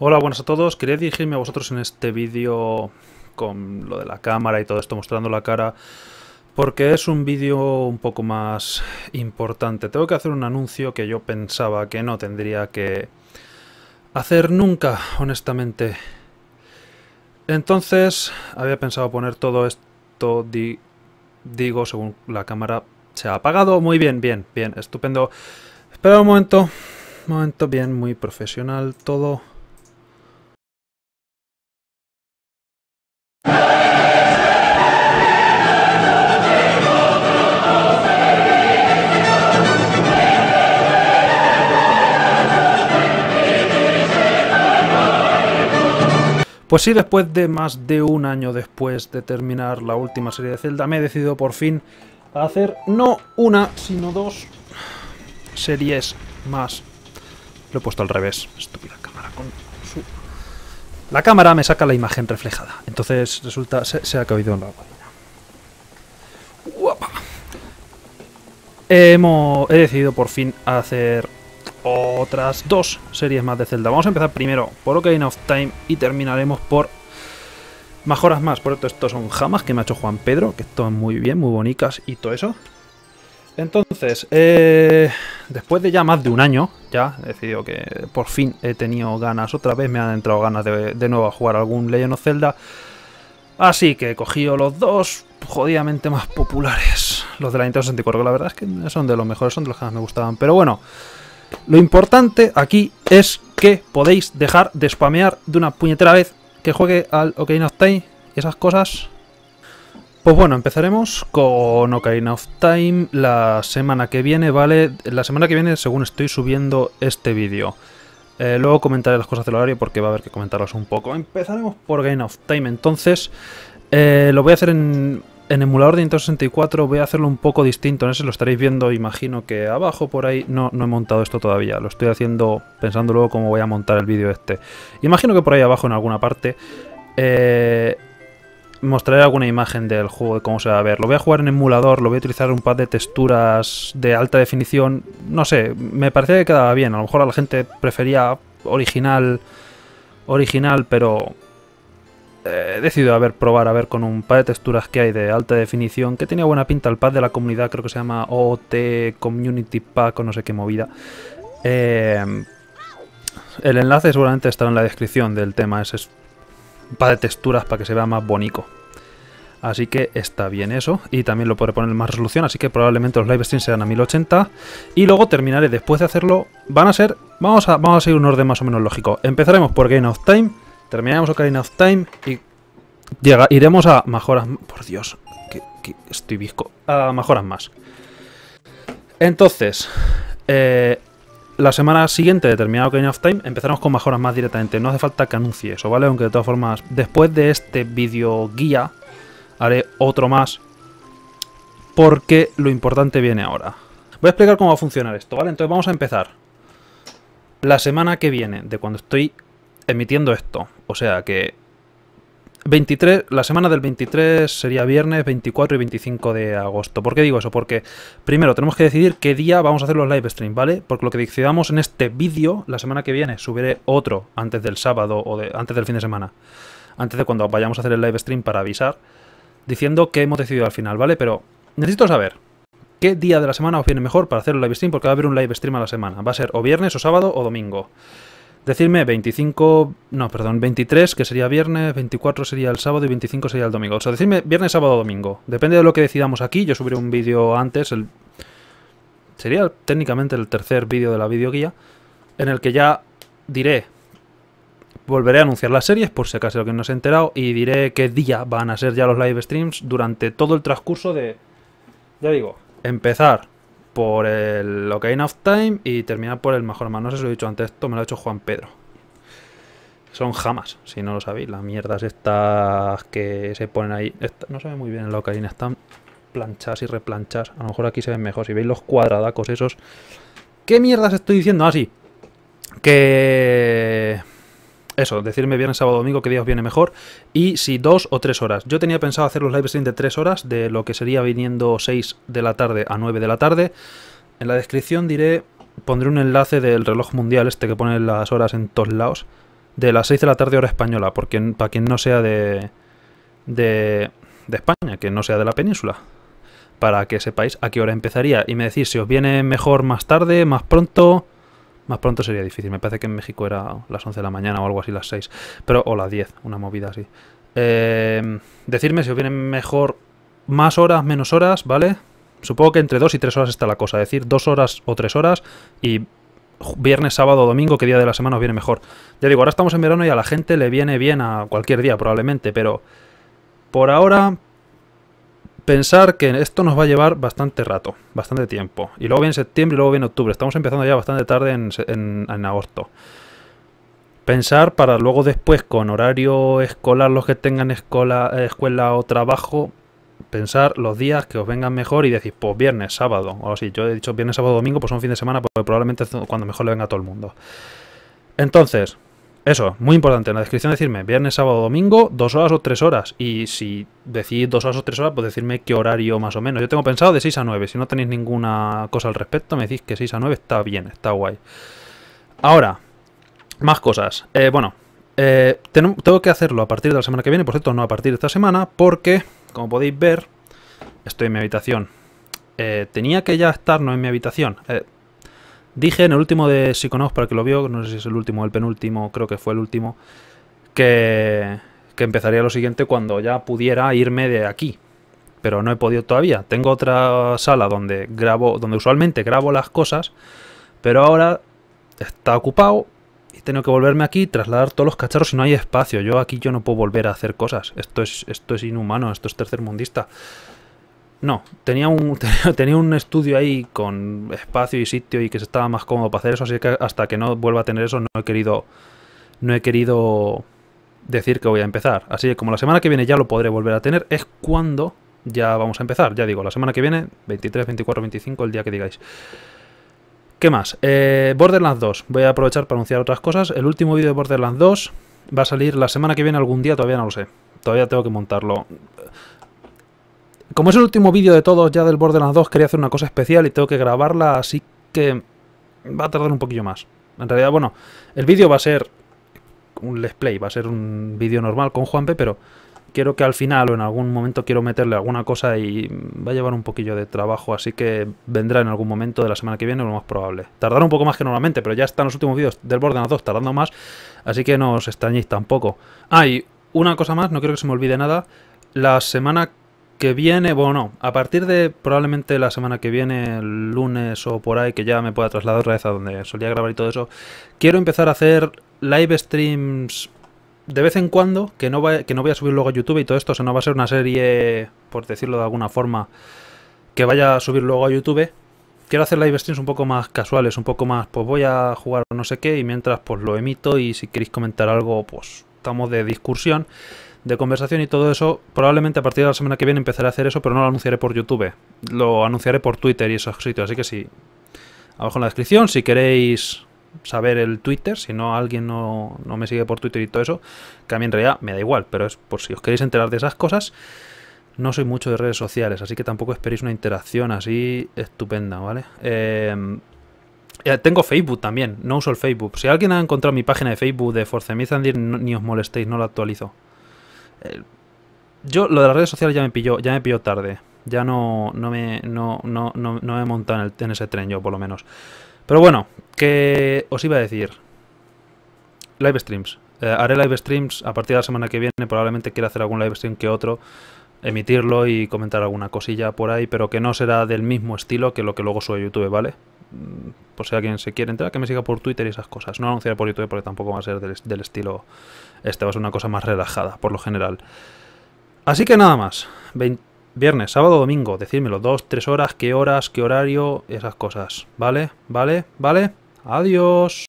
Hola, buenas a todos. Quería dirigirme a vosotros en este vídeo con lo de la cámara y todo esto mostrando la cara porque es un vídeo un poco más importante. Tengo que hacer un anuncio que yo pensaba que no tendría que hacer nunca, honestamente. Entonces había pensado poner todo esto, digo, según la cámara se ha apagado. Muy bien, bien, bien, estupendo. Espera un momento, un momento, bien, muy profesional todo. Pues sí, después de más de un año después de terminar la última serie de Zelda, me he decidido por fin a hacer no una, sino dos series más. Lo he puesto al revés, estúpida cámara con La cámara me saca la imagen reflejada, entonces resulta... se, ha caído en la guadina. Guapa. Hemos, he decidido por fin hacer otras dos series más de Zelda. Vamos a empezar primero por Ocarina of Time y terminaremos por mejoras más. Por esto, estos son jamas que me ha hecho Juan Pedro, que están muy bien, muy bonitas y todo eso. Entonces, eh, después de ya más de un año, ya he decidido que por fin he tenido ganas, otra vez me han entrado ganas de, de nuevo a jugar algún Legend of Zelda. Así que he cogido los dos jodidamente más populares, los de la Nintendo 64, que la verdad es que son de los mejores, son de los que más me gustaban. Pero bueno, lo importante aquí es que podéis dejar de spamear de una puñetera vez que juegue al Ocarina of Time y esas cosas. Pues bueno, empezaremos con Ocarina of Time la semana que viene, ¿vale? La semana que viene según estoy subiendo este vídeo. Eh, luego comentaré las cosas del horario porque va a haber que comentarlas un poco. Empezaremos por Game of Time entonces. Eh, lo voy a hacer en en emulador de Nintendo 64 voy a hacerlo un poco distinto, no sé, lo estaréis viendo, imagino que abajo por ahí, no, no he montado esto todavía, lo estoy haciendo pensando luego cómo voy a montar el vídeo este. Imagino que por ahí abajo en alguna parte eh, mostraré alguna imagen del juego, de cómo se va a ver. Lo voy a jugar en emulador, lo voy a utilizar un par de texturas de alta definición, no sé, me parece que quedaba bien, a lo mejor a la gente prefería original, original, pero He eh, decidido a ver, probar a ver con un par de texturas que hay de alta definición, que tenía buena pinta el pad de la comunidad, creo que se llama OT Community Pack o no sé qué movida. Eh, el enlace seguramente estará en la descripción del tema, Ese es un par de texturas para que se vea más bonito. Así que está bien eso. Y también lo podré poner en más resolución. Así que probablemente los live streams serán a 1080. Y luego terminaré después de hacerlo. Van a ser. Vamos a, vamos a seguir un orden más o menos lógico. Empezaremos por Game of Time Terminamos Ocarina of Time y llega, iremos a mejoras... Por Dios, que, estoy visco. A mejoras más. Entonces, eh, la semana siguiente de terminar Ocarina of Time empezamos con mejoras más directamente. No hace falta que anuncie eso, ¿vale? Aunque de todas formas, después de este vídeo guía, haré otro más. Porque lo importante viene ahora. Voy a explicar cómo va a funcionar esto, ¿vale? Entonces vamos a empezar. La semana que viene, de cuando estoy emitiendo esto. O sea que 23, la semana del 23 sería viernes 24 y 25 de agosto. ¿Por qué digo eso? Porque primero tenemos que decidir qué día vamos a hacer los live stream, ¿vale? Porque lo que decidamos en este vídeo, la semana que viene subiré otro antes del sábado o antes del fin de semana. Antes de cuando vayamos a hacer el live stream para avisar, diciendo que hemos decidido al final, ¿vale? Pero necesito saber qué día de la semana os viene mejor para hacer el live stream, porque va a haber un live stream a la semana. Va a ser o viernes o sábado o domingo decirme 25, no, perdón, 23, que sería viernes, 24 sería el sábado y 25 sería el domingo. O sea, decirme viernes, sábado, domingo. Depende de lo que decidamos aquí. Yo subiré un vídeo antes, sería técnicamente el tercer vídeo de la videoguía, en el que ya diré, volveré a anunciar las series por si acaso alguien no se ha enterado, y diré qué día van a ser ya los live streams durante todo el transcurso de, ya digo, empezar por el Ocarina of Time y termina por el Mejor mano No sé si lo he dicho antes, esto me lo ha hecho Juan Pedro. Son jamás si no lo sabéis. Las mierdas estas que se ponen ahí. no se ve muy bien en la Ocarina, están planchas y replanchas. A lo mejor aquí se ven mejor. Si veis los cuadradacos esos. ¿Qué mierdas estoy diciendo? así ah, Que eso, decirme viernes, sábado, domingo qué día os viene mejor y si dos o tres horas. Yo tenía pensado hacer los live stream de tres horas, de lo que sería viniendo 6 de la tarde a 9 de la tarde. En la descripción diré, pondré un enlace del reloj mundial este que pone las horas en todos lados, de las 6 de la tarde hora española, porque para quien no sea de, de, de España, que no sea de la península para que sepáis a qué hora empezaría y me decís si os viene mejor más tarde, más pronto. Más pronto sería difícil. Me parece que en México era las 11 de la mañana o algo así, las 6. Pero, o las 10, una movida así. Em, decirme si os vienen mejor más horas, menos horas, ¿vale? Supongo que entre 2 y 3 horas está la cosa. Es decir, 2 horas o 3 horas y viernes, sábado, domingo, qué día de la semana os viene mejor. Ya digo, ahora estamos en verano y a la gente le viene bien a cualquier día probablemente, pero por ahora pensar que esto nos va a llevar bastante rato, bastante tiempo. Y luego viene septiembre y luego viene octubre. Estamos empezando ya bastante tarde en, en, agosto. Pensar para luego después, con horario escolar, los que tengan escuela, eh, escuela o trabajo, pensar los días que os vengan mejor y decir, pues viernes, sábado. O si yo he dicho viernes, sábado, domingo, pues un fin de semana, porque probablemente es cuando mejor le venga a todo el mundo. Entonces, eso, muy importante. En la descripción decirme viernes, sábado, domingo, dos horas o tres horas. Y si decís dos horas o tres horas, pues decirme qué horario más o menos. Yo tengo pensado de 6 a 9. Si no tenéis ninguna cosa al respecto, me decís que 6 a 9 está bien, está guay. Ahora, más cosas. Eh, bueno, eh, tengo que hacerlo a partir de la semana que viene. Por cierto, no a partir de esta semana, porque, como podéis ver, estoy en mi habitación. Eh, tenía que ya estar no en mi habitación. Dije en el último de Psychonauts, para que lo vio, no sé si es el último, el penúltimo, creo que fue el último, que, empezaría lo siguiente cuando ya pudiera irme de aquí. Pero no he podido todavía. Tengo otra sala donde grabo, donde usualmente grabo las cosas, pero ahora está ocupado y tengo que volverme aquí, trasladar todos los cacharros si no hay espacio. Yo aquí yo no puedo volver a hacer cosas. Esto es, esto es inhumano, esto es tercermundista. No, tenía un, tenía un estudio ahí con espacio y sitio y que se estaba más cómodo para hacer eso, así que hasta que no vuelva a tener eso no he querido, no he querido decir que voy a empezar. Así que como la semana que viene ya lo podré volver a tener, es cuando ya vamos a empezar. Ya digo, la semana que viene, 23, 24, 25, el día que digáis. ¿Qué más? Eh, Borderlands 2. Voy a aprovechar para anunciar otras cosas. El último vídeo de Borderlands 2 va a salir la semana que viene algún día, todavía no lo sé. Todavía tengo que montarlo como es el último vídeo de todos ya del Borderlands 2, quería hacer una cosa especial y tengo que grabarla, así que va a tardar un poquillo más. En realidad, bueno, el vídeo va a ser un let's play, va a ser un vídeo normal con Juanpe, pero quiero que al final o en algún momento quiero meterle alguna cosa y va a llevar un poquillo de trabajo, así que vendrá en algún momento de la semana que viene, lo más probable. Tardará un poco más que normalmente, pero ya están los últimos vídeos del Borderlands 2 tardando más, así que no os extrañéis tampoco. Ah, y una cosa más, no quiero que se me olvide nada. La semana que viene, bueno, a partir de probablemente la semana que viene, el lunes o por ahí, que ya me pueda trasladar otra vez a donde solía grabar y todo eso, quiero empezar a hacer live streams de vez en cuando, que no, va, que no voy a subir luego a YouTube y todo esto, o sea, no va a ser una serie, por decirlo de alguna forma, que vaya a subir luego a YouTube. Quiero hacer live streams un poco más casuales, un poco más, pues voy a jugar no sé qué y mientras pues lo emito y si queréis comentar algo, pues de discusión, de conversación y todo eso. Probablemente a partir de la semana que viene empezaré a hacer eso, pero no lo anunciaré por YouTube. Lo anunciaré por Twitter y esos sitios. Así que sí, abajo en la descripción, si queréis saber el Twitter, si no alguien no, no me sigue por Twitter y todo eso, que a mí en realidad me da igual, pero es por si os queréis enterar de esas cosas. No soy mucho de redes sociales, así que tampoco esperéis una interacción así estupenda, ¿vale? Eh, eh, tengo Facebook también, no uso el Facebook. Si alguien ha encontrado mi página de Facebook de Force ni os molestéis, no la actualizo. Eh, yo lo de las redes sociales ya me pilló, ya me pilló tarde. Ya no, no me no, he montado en, ese tren yo, por lo menos. Pero bueno, qué os iba a decir. Live streams. Eh, haré live streams a partir de la semana que viene. Probablemente quiera hacer algún live stream que otro emitirlo y comentar alguna cosilla por ahí, pero que no será del mismo estilo que lo que luego sube YouTube, ¿vale? Mm, por si alguien se quiere entrar, que me siga por Twitter y esas cosas. No anunciar por YouTube porque tampoco va a ser del, estilo. Este va a ser una cosa más relajada, por lo general. Así que nada más. viernes, sábado, domingo. Decídmelo. Dos, tres horas, qué horas, qué horario, esas cosas. ¿Vale? ¿Vale? ¿Vale? Adiós.